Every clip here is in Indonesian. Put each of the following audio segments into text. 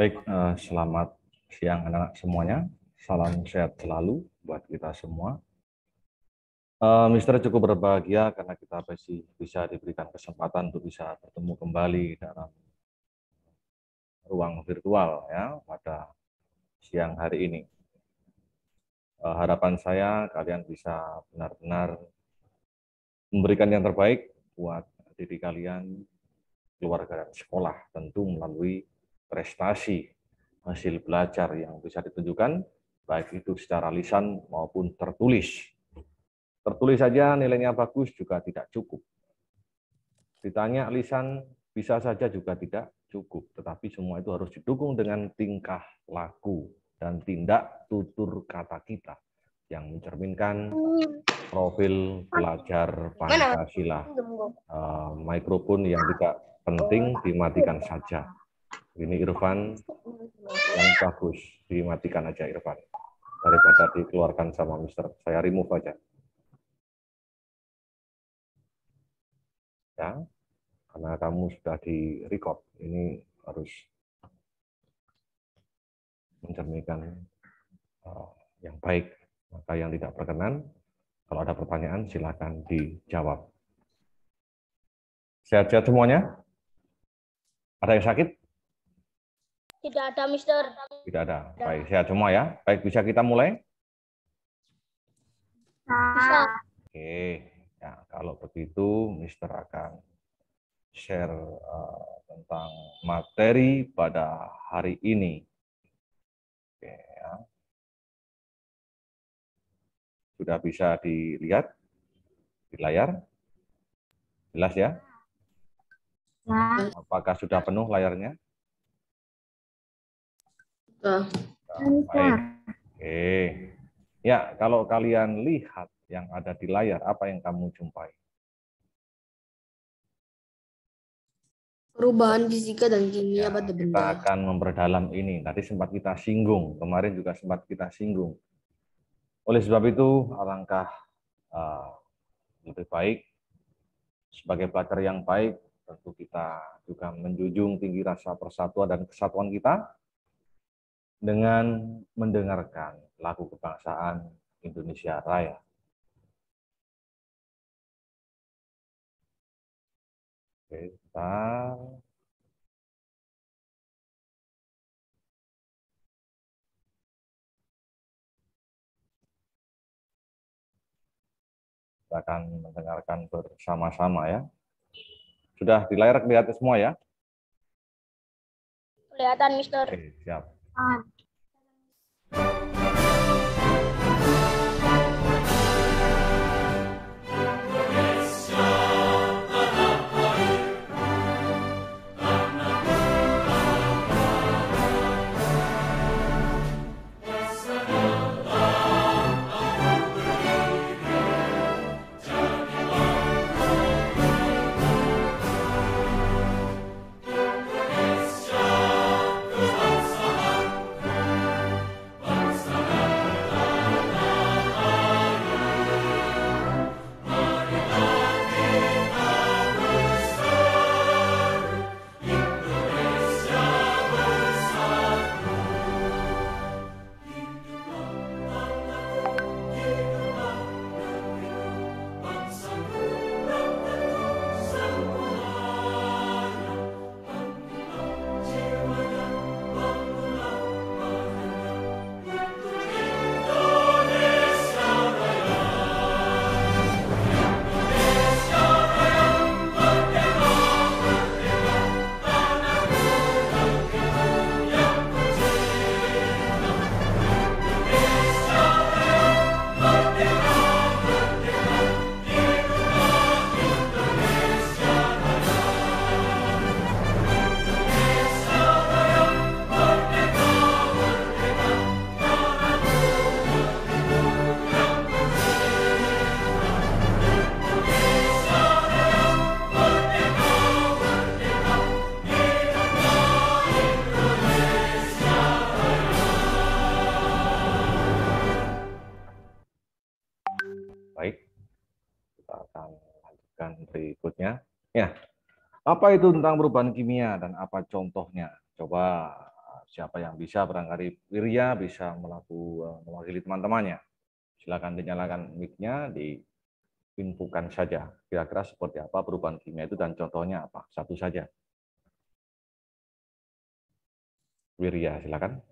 Baik, eh, selamat siang anak-anak semuanya. Salam sehat selalu buat kita semua. Eh, Mister cukup berbahagia karena kita masih bisa diberikan kesempatan untuk bisa bertemu kembali dalam ruang virtual ya pada siang hari ini. Eh, harapan saya kalian bisa benar-benar memberikan yang terbaik buat diri kalian, keluarga dan sekolah tentu melalui prestasi hasil belajar yang bisa ditunjukkan baik itu secara lisan maupun tertulis. Tertulis saja nilainya bagus juga tidak cukup. Ditanya lisan bisa saja juga tidak cukup, tetapi semua itu harus didukung dengan tingkah laku dan tindak tutur kata kita yang mencerminkan profil belajar Pancasila. Uh, mikrofon yang tidak penting dimatikan saja. Ini Irfan yang bagus. Dimatikan aja Irfan. Daripada dikeluarkan sama Mister. Saya remove aja. Ya, karena kamu sudah di record. Ini harus mencerminkan eh, yang baik. Maka yang tidak berkenan, kalau ada pertanyaan silakan dijawab. Sehat-sehat semuanya? Ada yang sakit? Tidak ada, Mister. Tidak ada. Baik, sehat semua ya. Baik, bisa kita mulai? Bisa. Oke. Ya, kalau begitu Mister akan share uh, tentang materi pada hari ini. Oke, ya. Sudah bisa dilihat di layar? Jelas ya? ya. Apakah sudah penuh layarnya? Kan Oke. Ya, kalau kalian lihat yang ada di layar, apa yang kamu jumpai? perubahan fisika dan kimia ya, pada benda. Kita akan memperdalam ini. Tadi sempat kita singgung, kemarin juga sempat kita singgung. Oleh sebab itu, alangkah uh, lebih baik sebagai pelajar yang baik, tentu kita juga menjunjung tinggi rasa persatuan dan kesatuan kita dengan mendengarkan lagu kebangsaan Indonesia Raya. Oke, bentar. Kita akan mendengarkan bersama-sama ya. Sudah di layar kelihatan semua ya? Kelihatan, Mister. Oke, siap. on um, kita akan lanjutkan berikutnya. Ya, apa itu tentang perubahan kimia dan apa contohnya? Coba siapa yang bisa berangkari Wirya bisa melakukan eh, mewakili teman-temannya. Silakan dinyalakan mic-nya, di infukan saja. Kira-kira seperti apa perubahan kimia itu dan contohnya apa? Satu saja. Wirya, silakan.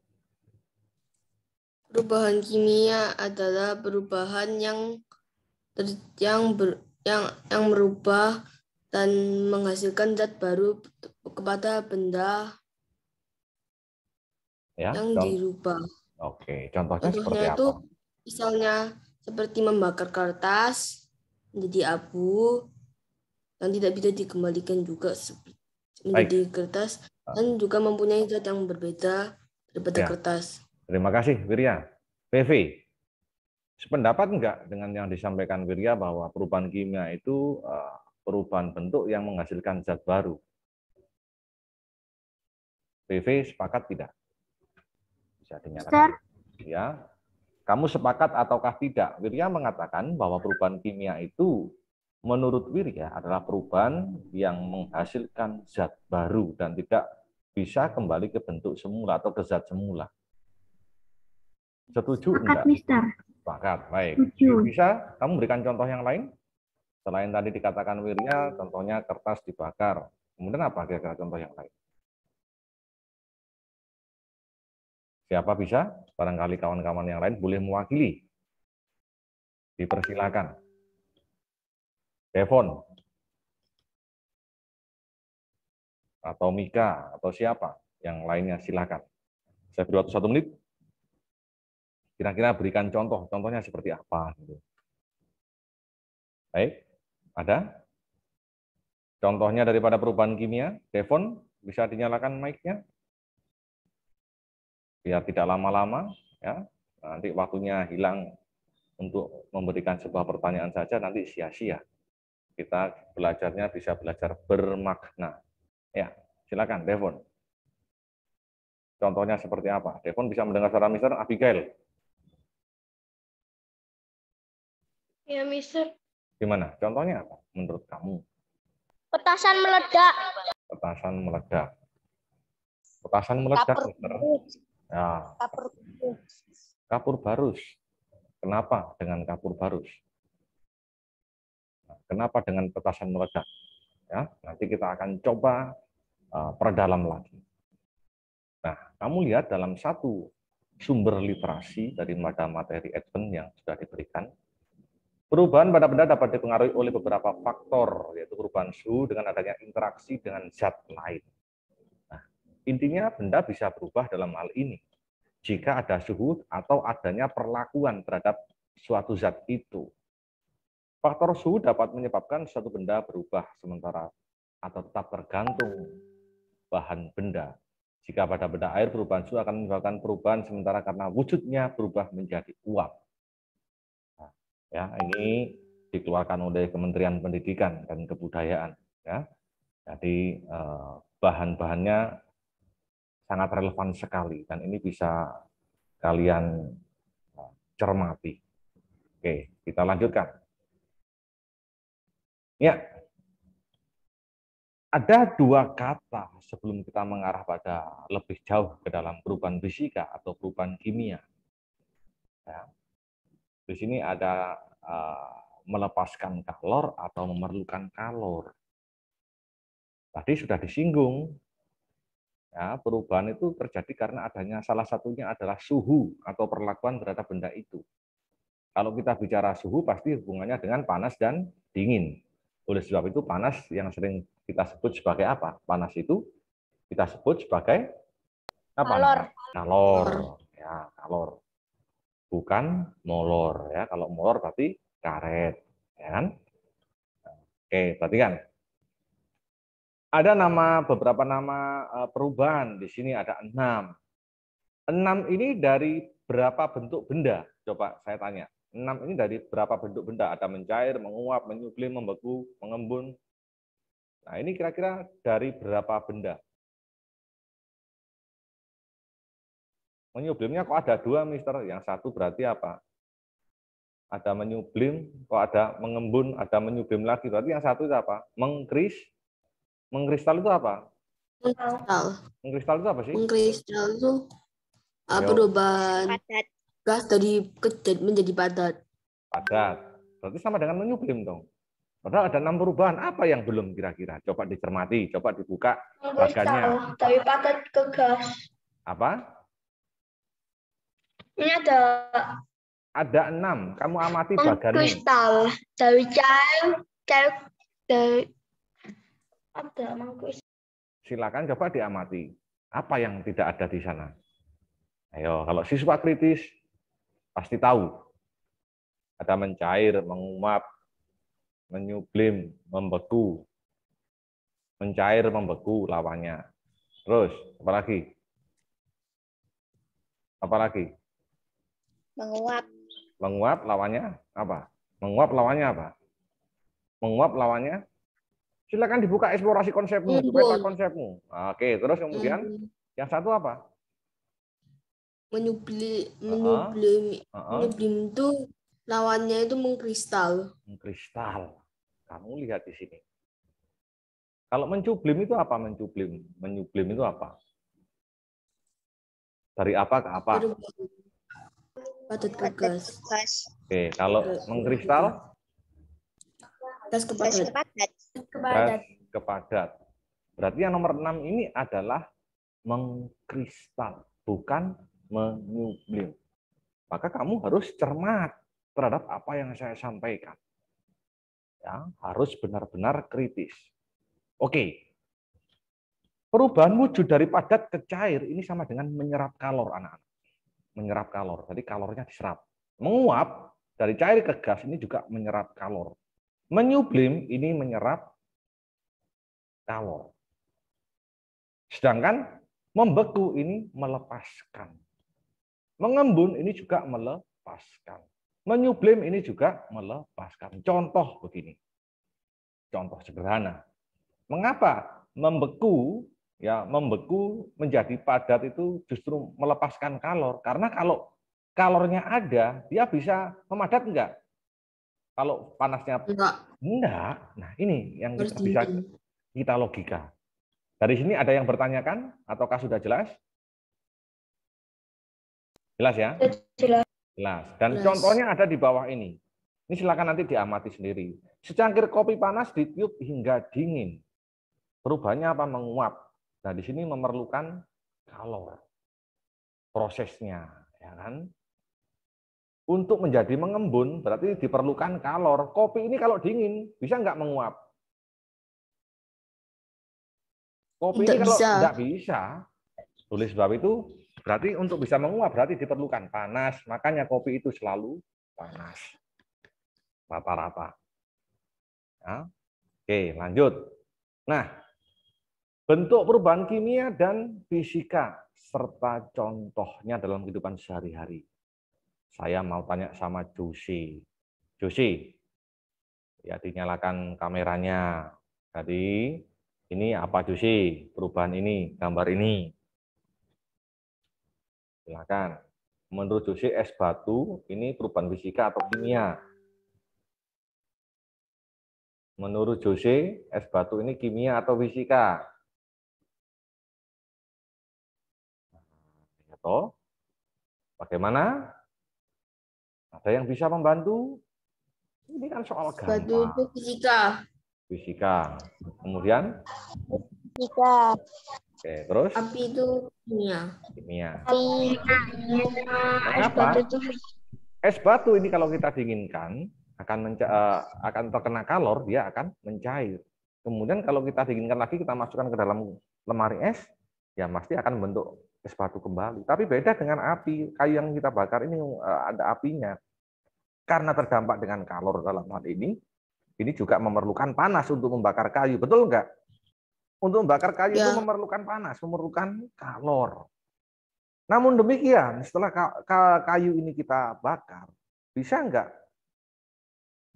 Perubahan kimia adalah perubahan yang yang ber, yang yang merubah dan menghasilkan zat baru kepada benda ya, yang contoh. dirubah. Oke, contohnya, contohnya seperti itu, apa? Misalnya seperti membakar kertas menjadi abu dan tidak bisa dikembalikan juga menjadi Baik. kertas ah. dan juga mempunyai zat yang berbeda daripada ya. kertas. Terima kasih, Wirya. PV. Sependapat enggak dengan yang disampaikan Wirya bahwa perubahan kimia itu eh, perubahan bentuk yang menghasilkan zat baru? PV sepakat tidak? Bisa dinyatakan. Ya. Kamu sepakat ataukah tidak? Wirya mengatakan bahwa perubahan kimia itu menurut Wirya adalah perubahan yang menghasilkan zat baru dan tidak bisa kembali ke bentuk semula atau ke zat semula. Setuju Sepakat, enggak? Mister. Sepakat, baik. Bisa kamu berikan contoh yang lain? Selain tadi dikatakan wirya, contohnya kertas dibakar. Kemudian apa kira-kira contoh yang lain? Siapa bisa? Barangkali kawan-kawan yang lain boleh mewakili. Dipersilakan. Devon. Atau Mika, atau siapa? Yang lainnya silakan. Saya beri waktu satu menit. Kira-kira berikan contoh, contohnya seperti apa. Gitu. Baik, ada? Contohnya daripada perubahan kimia, Devon bisa dinyalakan mic-nya? Biar tidak lama-lama, ya nanti waktunya hilang untuk memberikan sebuah pertanyaan saja, nanti sia-sia. Kita belajarnya bisa belajar bermakna. Ya, silakan Devon. Contohnya seperti apa? Devon bisa mendengar suara Mister Abigail. Iya, Mister. Gimana? Contohnya apa menurut kamu? Petasan meledak. Petasan meledak. Petasan meledak, Kapur. Mister. Nah. Kapur. Kapur barus. Kenapa dengan kapur barus? Nah, kenapa dengan petasan meledak? Ya, nanti kita akan coba uh, perdalam lagi. Nah, kamu lihat dalam satu sumber literasi dari materi Advent yang sudah diberikan, Perubahan pada benda dapat dipengaruhi oleh beberapa faktor, yaitu perubahan suhu dengan adanya interaksi dengan zat lain. Nah, intinya benda bisa berubah dalam hal ini jika ada suhu atau adanya perlakuan terhadap suatu zat itu. Faktor suhu dapat menyebabkan suatu benda berubah sementara atau tetap tergantung bahan benda. Jika pada benda air perubahan suhu akan menyebabkan perubahan sementara karena wujudnya berubah menjadi uap. Ya, ini dikeluarkan oleh Kementerian Pendidikan dan Kebudayaan. Ya. Jadi eh, bahan-bahannya sangat relevan sekali dan ini bisa kalian eh, cermati. Oke, kita lanjutkan. Ya, ada dua kata sebelum kita mengarah pada lebih jauh ke dalam perubahan fisika atau perubahan kimia. Ya. Di sini ada uh, melepaskan kalor atau memerlukan kalor. Tadi sudah disinggung, ya, perubahan itu terjadi karena adanya salah satunya adalah suhu atau perlakuan terhadap benda itu. Kalau kita bicara suhu pasti hubungannya dengan panas dan dingin. Oleh sebab itu panas yang sering kita sebut sebagai apa? Panas itu kita sebut sebagai apa? Kalor. Kalor. Ya, kalor bukan molor ya. Kalau molor berarti karet, ya kan? Oke, perhatikan. Ada nama beberapa nama eh, perubahan di sini ada enam. Enam ini dari berapa bentuk benda? Coba saya tanya. Enam ini dari berapa bentuk benda? Ada mencair, menguap, menyublim, membeku, mengembun. Nah ini kira-kira dari berapa benda? Menyublimnya kok ada dua, Mister? Yang satu berarti apa? Ada menyublim, kok ada mengembun, ada menyublim lagi. Berarti yang satu itu apa? Mengkris? Mengkristal itu apa? Mengkristal. Mengkristal itu apa sih? Mengkristal itu perubahan iya. gas dari menjadi padat. Padat. Berarti sama dengan menyublim dong. Padahal ada enam perubahan. Apa yang belum kira-kira? Coba dicermati, coba dibuka raganya. Tapi padat ke gas. Apa? Ini ada ada enam. Kamu amati bagan kristal dari cair cair dari ada mangkus. Silakan coba diamati. Apa yang tidak ada di sana? Ayo, kalau siswa kritis pasti tahu. Ada mencair, menguap, menyublim, membeku. Mencair, membeku lawannya. Terus, apa lagi? Apa lagi? Menguap. Menguap lawannya apa? Menguap lawannya apa? Menguap lawannya? Silakan dibuka eksplorasi konsepmu, konsepmu. Oke, terus kemudian hmm. yang satu apa? Menyubli, menyublim, uh -huh. menyublim itu lawannya itu mengkristal. Mengkristal. Kamu lihat di sini. Kalau mencublim itu apa mencublim? Menyublim itu apa? Dari apa ke apa? Berubah. Patut kekas Oke, kalau mengkristal? Gas kepadat. Gas kepadat. Berarti yang nomor 6 ini adalah mengkristal, bukan menyublim. Maka kamu harus cermat terhadap apa yang saya sampaikan. Ya, harus benar-benar kritis. Oke. Perubahan wujud dari padat ke cair ini sama dengan menyerap kalor anak-anak menyerap kalor. Jadi kalornya diserap. Menguap dari cair ke gas ini juga menyerap kalor. Menyublim ini menyerap kalor. Sedangkan membeku ini melepaskan. Mengembun ini juga melepaskan. Menyublim ini juga melepaskan. Contoh begini. Contoh sederhana. Mengapa membeku ya membeku menjadi padat itu justru melepaskan kalor karena kalau kalornya ada dia bisa memadat enggak kalau panasnya enggak, enggak. nah ini yang kita bisa kita logika dari sini ada yang bertanyakan ataukah sudah jelas jelas ya jelas jelas dan jelas. contohnya ada di bawah ini ini silakan nanti diamati sendiri secangkir kopi panas ditiup hingga dingin perubahannya apa menguap Nah, di sini memerlukan kalor prosesnya, ya kan? Untuk menjadi mengembun berarti diperlukan kalor. Kopi ini kalau dingin bisa nggak menguap? Kopi tidak ini kalau bisa. nggak bisa, tulis sebab itu berarti untuk bisa menguap berarti diperlukan panas. Makanya kopi itu selalu panas rata-rata. Ya. Oke, lanjut. Nah, bentuk perubahan kimia dan fisika, serta contohnya dalam kehidupan sehari-hari. Saya mau tanya sama Josi. Josi, ya dinyalakan kameranya. Tadi ini apa Josi? Perubahan ini, gambar ini. Silakan. Menurut Josi es batu ini perubahan fisika atau kimia? Menurut Jose, es batu ini kimia atau fisika? Susanto. Bagaimana? Ada yang bisa membantu? Ini kan soal gampang. Bantu fisika. Fisika. Kemudian? Fisika. Oke, terus? Api itu kimia. Kimia. Kenapa? Es batu ini kalau kita dinginkan akan eh, akan terkena kalor, dia akan mencair. Kemudian kalau kita dinginkan lagi, kita masukkan ke dalam lemari es, ya pasti akan bentuk es batu kembali. Tapi beda dengan api, kayu yang kita bakar ini eh, ada apinya. Karena terdampak dengan kalor dalam hal ini, ini juga memerlukan panas untuk membakar kayu, betul nggak? Untuk membakar kayu ya. itu memerlukan panas, memerlukan kalor. Namun demikian, setelah kayu ini kita bakar, bisa nggak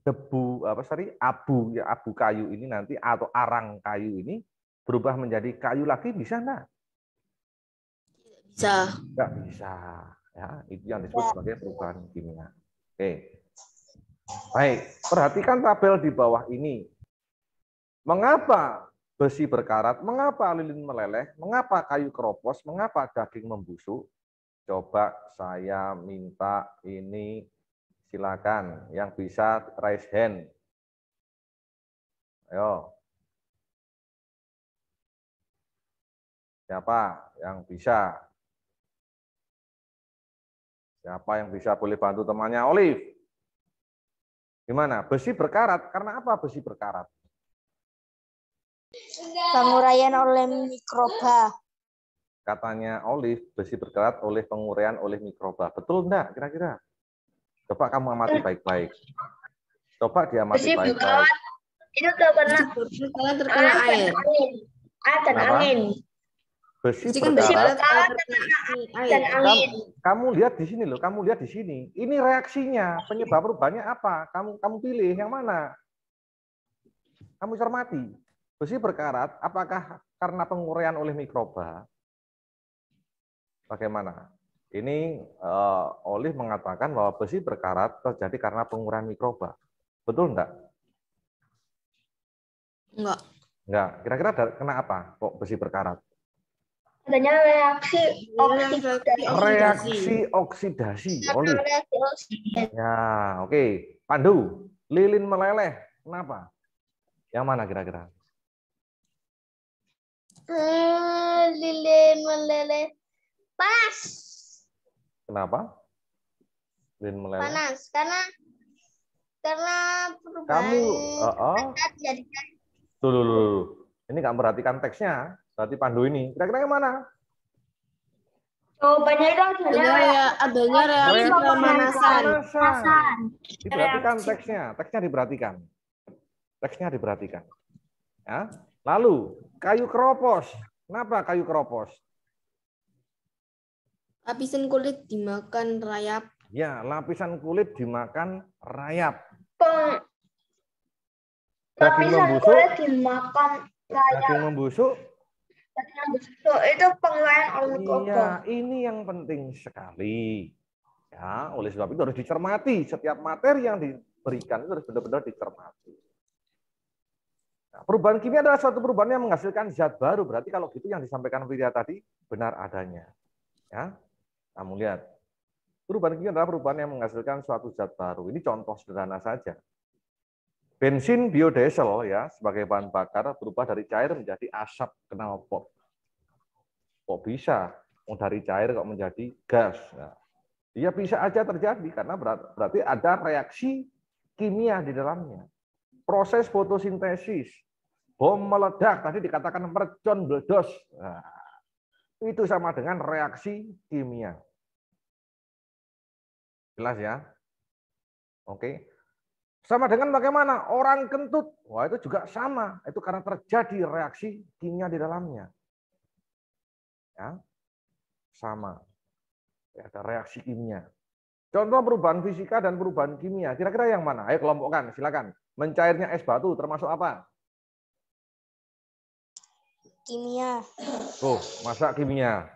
debu apa sorry abu ya abu kayu ini nanti atau arang kayu ini berubah menjadi kayu lagi bisa nggak? bisa. Nggak bisa. Ya, itu yang disebut ya. sebagai perubahan kimia. Oke. Baik, perhatikan tabel di bawah ini. Mengapa besi berkarat, mengapa lilin meleleh, mengapa kayu keropos, mengapa daging membusuk? Coba saya minta ini silakan yang bisa raise hand. Ayo. Siapa yang bisa? Siapa yang bisa boleh bantu temannya? Olive. Gimana? Besi berkarat. Karena apa besi berkarat? Penguraian oleh mikroba. Katanya Olive, besi berkarat oleh penguraian oleh mikroba. Betul enggak kira-kira? Coba kamu amati baik-baik. Coba diamati baik-baik. Itu karena, karena terkena air. Air dan angin. Ah, Besi, kan berkarat, dan angin. Kamu, kamu lihat di sini loh, kamu lihat di sini. Ini reaksinya, penyebab perubahannya apa? Kamu kamu pilih yang mana? Kamu cermati. Besi berkarat, apakah karena penguraian oleh mikroba? Bagaimana? Ini uh, eh, Olih mengatakan bahwa besi berkarat terjadi karena penguraian mikroba. Betul enggak? Enggak. Enggak. Kira-kira apa kok besi berkarat? adanya reaksi oksidasi. Reaksi oksidasi. Oli. Reaksi oksidasi. Ya, oke. Okay. Pandu, lilin meleleh. Kenapa? Yang mana kira-kira? Uh, lilin meleleh. Panas. Kenapa? Lilin meleleh. Panas karena karena perubahan Kamu, uh -oh. jadi. Tuh, tuh, tuh. Ini nggak perhatikan teksnya berarti Pandu ini. Kira-kira yang mana? Jawabannya itu adanya, ya, adanya reaksi pemanasan. pemanasan. Diperhatikan teksnya, teksnya diperhatikan. Teksnya diperhatikan. Ya. Lalu, kayu keropos. Kenapa kayu keropos? Lapisan kulit dimakan rayap. Ya, lapisan kulit dimakan rayap. lapisan kulit dimakan rayap. Daging membusuk itu itu penilaian oleh Iya, ini yang penting sekali. Ya, oleh sebab itu harus dicermati. Setiap materi yang diberikan itu harus benar-benar dicermati. Nah, perubahan kimia adalah suatu perubahan yang menghasilkan zat baru. Berarti kalau gitu yang disampaikan Wirya tadi benar adanya. Ya, kamu lihat. Perubahan kimia adalah perubahan yang menghasilkan suatu zat baru. Ini contoh sederhana saja. Bensin biodiesel ya sebagai bahan bakar berubah dari cair menjadi asap kenal pot. Kok bisa? Oh, dari cair kok menjadi gas? Ya. ya bisa aja terjadi karena berarti ada reaksi kimia di dalamnya. Proses fotosintesis, bom meledak tadi dikatakan mercon bledos. Nah, itu sama dengan reaksi kimia. Jelas ya? Oke. Sama dengan bagaimana orang kentut, wah itu juga sama. Itu karena terjadi reaksi kimia di dalamnya. Ya, sama. Ya, ada reaksi kimia. Contoh perubahan fisika dan perubahan kimia. Kira-kira yang mana? Ayo kelompokkan, silakan. Mencairnya es batu termasuk apa? Kimia. Oh, masa kimia?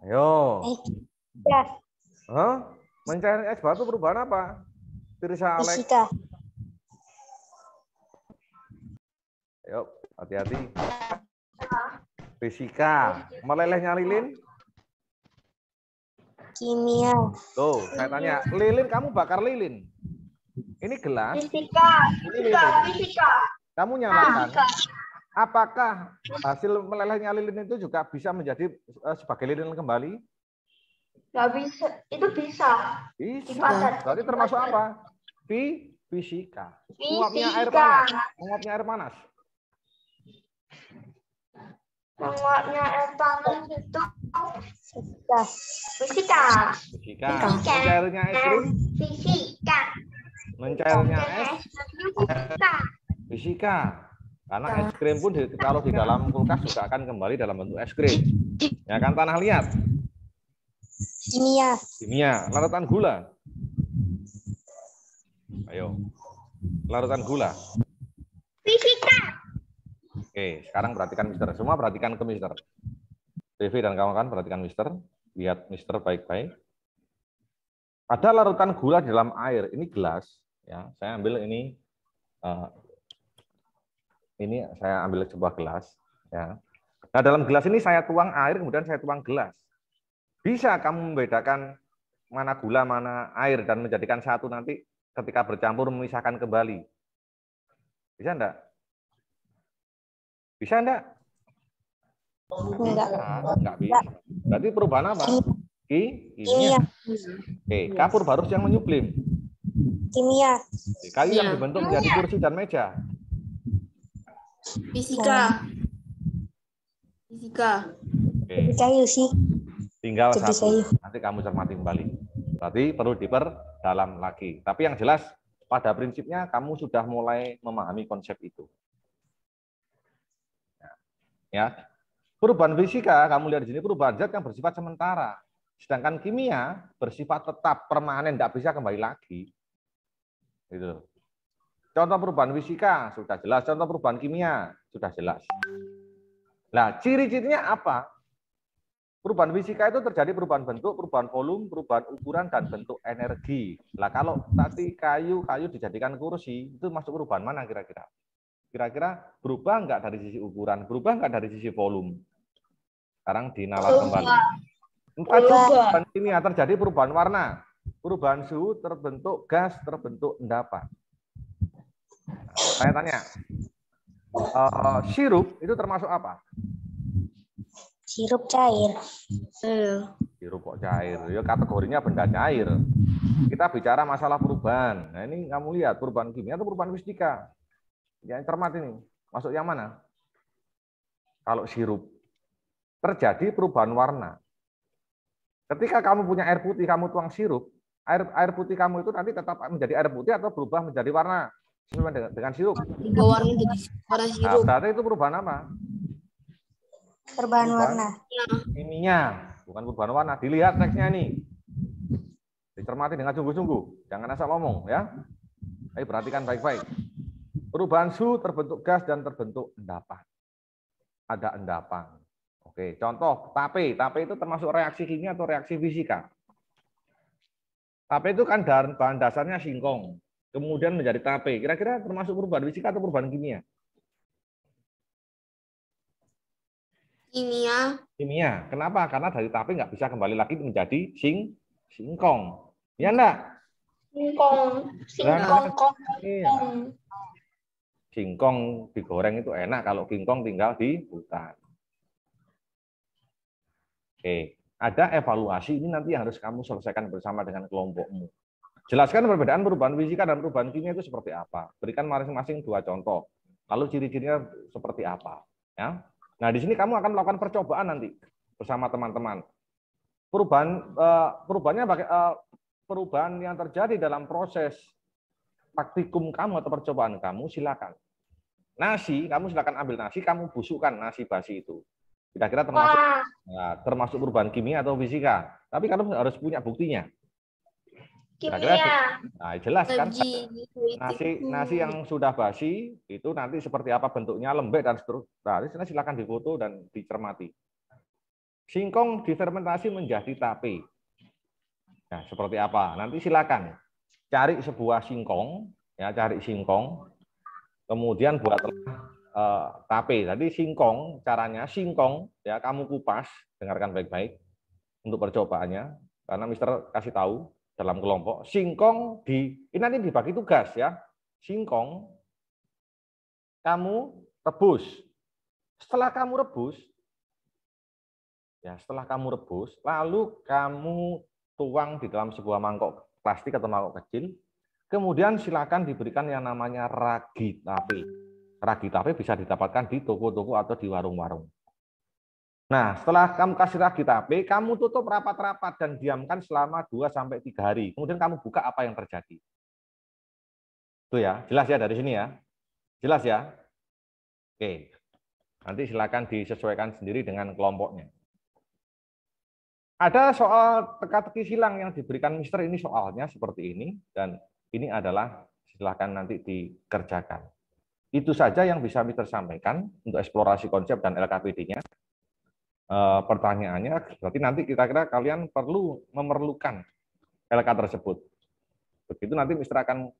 Ayo. Ya. Eh, huh? Mencairnya es batu perubahan apa? Tirsha Alex. Isika. Ayo, hati-hati. Fisika. Melelehnya lilin? Kimia. Tuh, saya tanya. Lilin, kamu bakar lilin? Ini gelas. Fisika. Fisika. Fisika. Kamu ah, nyalakan. Apakah hasil melelehnya lilin itu juga bisa menjadi eh, sebagai lilin kembali? Gak bisa. Itu bisa. Bisa. Berarti termasuk apa? Fi, fisika. Uapnya air panas. Uapnya air panas. Uapnya air panas itu fisika. Fisika. Mencairnya es krim. Fisika. Mencairnya es. Fisika. Fisika. Karena es nah. krim pun ditaruh di dalam kulkas juga akan kembali dalam bentuk es krim. Ya kan tanah liat. Kimia. Kimia. Larutan gula. Ayo. Larutan gula. Fisika. Oke, sekarang perhatikan Mister. Semua perhatikan ke Mister. Devi dan kawan-kawan perhatikan Mister. Lihat Mister baik-baik. Ada larutan gula di dalam air. Ini gelas. Ya, saya ambil ini. Uh, ini saya ambil sebuah gelas. Ya. Nah, dalam gelas ini saya tuang air, kemudian saya tuang gelas. Bisa kamu membedakan mana gula, mana air, dan menjadikan satu nanti ketika bercampur memisahkan kembali. Bisa enggak? Bisa enggak? Enggak. Nah, enggak bisa. Berarti perubahan apa? Iya. Ki, kimia. Iya. Oke, iya. kapur barus yang menyublim. Kimia. Kayu yang dibentuk menjadi kursi dan meja. Fisika. Fisika. Oke. Kayu sih. Tinggal satu. Nanti kamu cermati kembali. Berarti perlu diper dalam lagi. Tapi yang jelas pada prinsipnya kamu sudah mulai memahami konsep itu. Ya. ya. Perubahan fisika, kamu lihat di sini perubahan zat yang bersifat sementara. Sedangkan kimia bersifat tetap permanen, tidak bisa kembali lagi. Gitu. Contoh perubahan fisika sudah jelas, contoh perubahan kimia sudah jelas. Nah, ciri-cirinya apa? Perubahan fisika itu terjadi perubahan bentuk, perubahan volume, perubahan ukuran dan bentuk energi. Nah, kalau tadi kayu kayu dijadikan kursi itu masuk perubahan mana kira-kira? Kira-kira berubah nggak dari sisi ukuran, berubah nggak dari sisi volume? Sekarang dinalar kembali. Empat perubahan ini terjadi perubahan warna, perubahan suhu, terbentuk gas, terbentuk endapan. Saya tanya, uh, sirup itu termasuk apa? Sirup cair. Hmm. Sirup kok cair. Ya kategorinya benda cair. Kita bicara masalah perubahan. Nah ini kamu lihat perubahan kimia atau perubahan fisika. Yang cermat ini. Masuk yang mana? Kalau sirup terjadi perubahan warna. Ketika kamu punya air putih, kamu tuang sirup, air air putih kamu itu nanti tetap menjadi air putih atau berubah menjadi warna sesuai dengan, dengan sirup. Warna jadi warna nah, sirup. Nah, berarti itu perubahan apa? Perubahan warna. Ya. Ininya, bukan perubahan warna. Dilihat teksnya ini. Dicermati dengan sungguh-sungguh. Jangan asal ngomong ya. Ayo perhatikan baik-baik. Perubahan suhu terbentuk gas dan terbentuk endapan. Ada endapan. Oke, contoh tape. Tape itu termasuk reaksi kimia atau reaksi fisika. Tape itu kan bahan dasarnya singkong. Kemudian menjadi tape. Kira-kira termasuk perubahan fisika atau perubahan kimia? Kimia. Kimia. Kenapa? Karena dari tapi nggak bisa kembali lagi menjadi sing singkong. Ya enggak? Singkong. Singkong. singkong, iya. Singkong digoreng itu enak kalau kingkong tinggal di hutan. Oke, ada evaluasi ini nanti yang harus kamu selesaikan bersama dengan kelompokmu. Jelaskan perbedaan perubahan fisika dan perubahan kimia itu seperti apa. Berikan masing-masing dua contoh. Lalu ciri-cirinya seperti apa, ya? Nah, di sini kamu akan melakukan percobaan nanti bersama teman-teman. Perubahan eh, perubahannya eh, perubahan yang terjadi dalam proses praktikum kamu atau percobaan kamu silakan. Nasi, kamu silakan ambil nasi, kamu busukkan nasi basi itu. Kira-kira termasuk ya, termasuk perubahan kimia atau fisika. Tapi kamu harus punya buktinya. Kimia. Nah, jelas, nah, jelas kan nasi nasi yang sudah basi itu nanti seperti apa bentuknya lembek dan seterusnya. Nah, silakan difoto dan dicermati. Singkong difermentasi menjadi tape. Nah, seperti apa? Nanti silakan cari sebuah singkong, ya cari singkong, kemudian buat uh, eh, tape. Jadi singkong caranya singkong ya kamu kupas, dengarkan baik-baik untuk percobaannya karena Mister kasih tahu dalam kelompok. Singkong di ini nanti dibagi tugas ya. Singkong kamu rebus. Setelah kamu rebus ya, setelah kamu rebus, lalu kamu tuang di dalam sebuah mangkok plastik atau mangkok kecil. Kemudian silakan diberikan yang namanya ragi tape. Ragi tape bisa didapatkan di toko-toko atau di warung-warung. Nah, setelah kamu kasih tape, kamu tutup rapat-rapat dan diamkan selama 2 sampai 3 hari. Kemudian kamu buka apa yang terjadi. Itu ya, jelas ya dari sini ya. Jelas ya? Oke. Nanti silakan disesuaikan sendiri dengan kelompoknya. Ada soal teka-teki silang yang diberikan mister ini soalnya seperti ini dan ini adalah silakan nanti dikerjakan. Itu saja yang bisa mister sampaikan untuk eksplorasi konsep dan LKPD-nya. Eh, pertanyaannya berarti nanti kita kira kalian perlu memerlukan LK tersebut. Begitu nanti Mister akan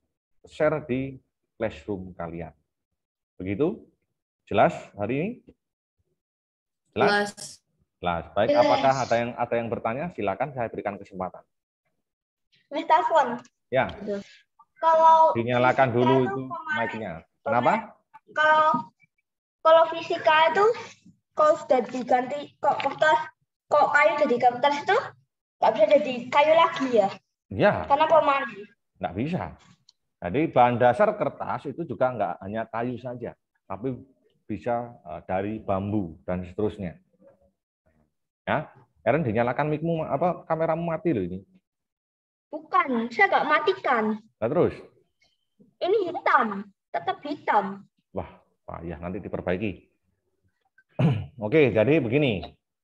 share di classroom kalian. Begitu? Jelas hari ini? Jelas. Jelas. Baik, Jelas. apakah ada yang ada yang bertanya? Silakan saya berikan kesempatan. Mister telepon. Ya. Kalau dinyalakan dulu itu mic-nya. Kenapa? Kalau kalau fisika itu kok sudah diganti kok kertas kok kayu jadi kertas itu nggak bisa jadi kayu lagi ya? Ya. Karena pemandi. Nggak bisa. Jadi bahan dasar kertas itu juga nggak hanya kayu saja, tapi bisa eh, dari bambu dan seterusnya. Ya, Eren dinyalakan mikmu apa kameramu mati loh ini. Bukan, saya nggak matikan. Nah, terus? Ini hitam, tetap hitam. Wah, payah nanti diperbaiki. Oke, jadi begini.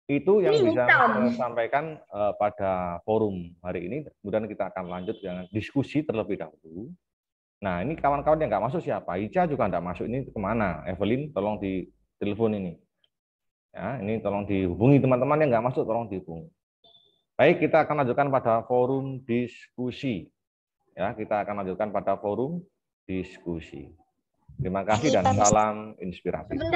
Itu yang ini bisa saya sampaikan uh, pada forum hari ini. Kemudian kita akan lanjut dengan diskusi terlebih dahulu. Nah, ini kawan-kawan yang nggak masuk siapa? Ica juga nggak masuk. Ini kemana? Evelyn, tolong di telepon ini. Ya, ini tolong dihubungi teman-teman yang nggak masuk, tolong dihubungi. Baik, kita akan lanjutkan pada forum diskusi. Ya, kita akan lanjutkan pada forum diskusi. Terima kasih dan salam inspiratif.